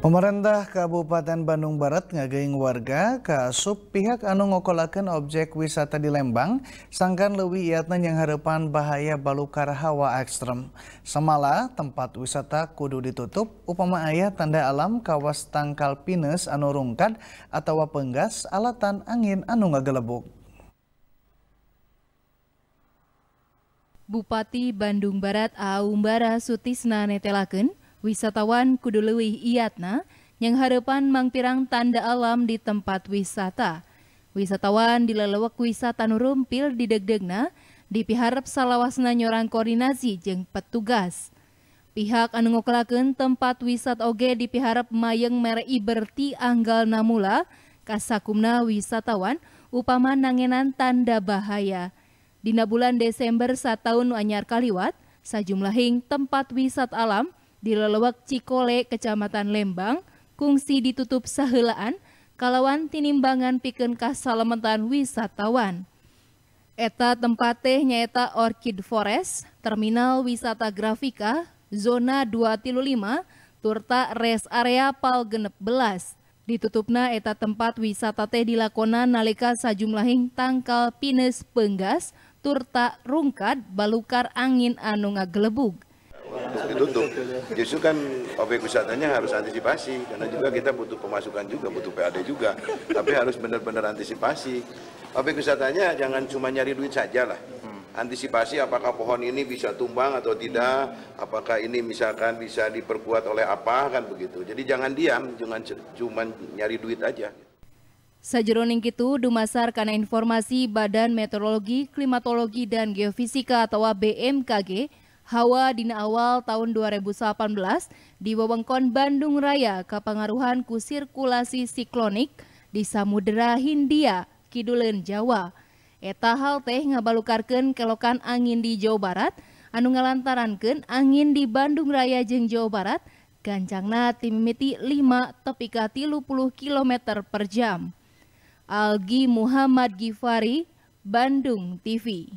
Pemerintah Kabupaten Bandung Barat ngageng warga kasup pihak anu ngokolakan objek wisata di Lembang sangkan lebih iatna yang harapan bahaya balukar hawa ekstrem. Semala tempat wisata kudu ditutup upama ayah tanda alam kawas tangkal pinus anu rungkad atau penggas alatan angin anu ngagelebuk. Bupati Bandung Barat Aumbara Sutisna netelaken wisatawan kudu iatna yang harapan mangpirang tanda alam di tempat wisata. Wisatawan di lelewek wisata nurumpil di degdegna dipiharap salawasna nyorang koordinasi jeng petugas. Pihak anu ngoklaken tempat wisata oge dipiharap mayeng mere iberti anggal namula kasakumna wisatawan upama nangenan tanda bahaya. Dina bulan Desember tahun anyar kaliwat, sajumlahing tempat wisata alam di lelewak Cikole, Kecamatan Lembang, kungsi ditutup sahelaan, kalawan tinimbangan pikeun kasalementan wisatawan. Eta tempat teh nyeta Orchid Forest, Terminal Wisata Grafika, Zona 235, turta res area pal genep belas. Ditutupna eta tempat wisata teh dilakona nalika sajumlahing tangkal pines penggas, turta rungkad, balukar angin anu ngagelebug untuk ditutup. Justru kan objek wisatanya harus antisipasi karena juga kita butuh pemasukan juga, butuh PAD juga. Tapi harus benar-benar antisipasi. Objek wisatanya jangan cuma nyari duit saja lah. Antisipasi apakah pohon ini bisa tumbang atau tidak, apakah ini misalkan bisa diperkuat oleh apa kan begitu. Jadi jangan diam, jangan cuma nyari duit aja. sajroning itu dumasar karena informasi Badan Meteorologi, Klimatologi, dan Geofisika atau BMKG Hawa Dina awal tahun 2018 di wewengkon Bandung Raya kepengaruhan ku sirkulasi siklonik di Samudera Hindia, Kidulen Jawa. Eta hal teh ngabalukarkan kelokan angin di Jawa Barat, anu ngalantarankan angin di Bandung Raya jeng Jawa Barat, gancangna timimiti 5 tepika 30 km per jam. Algi Muhammad Gifari, Bandung TV.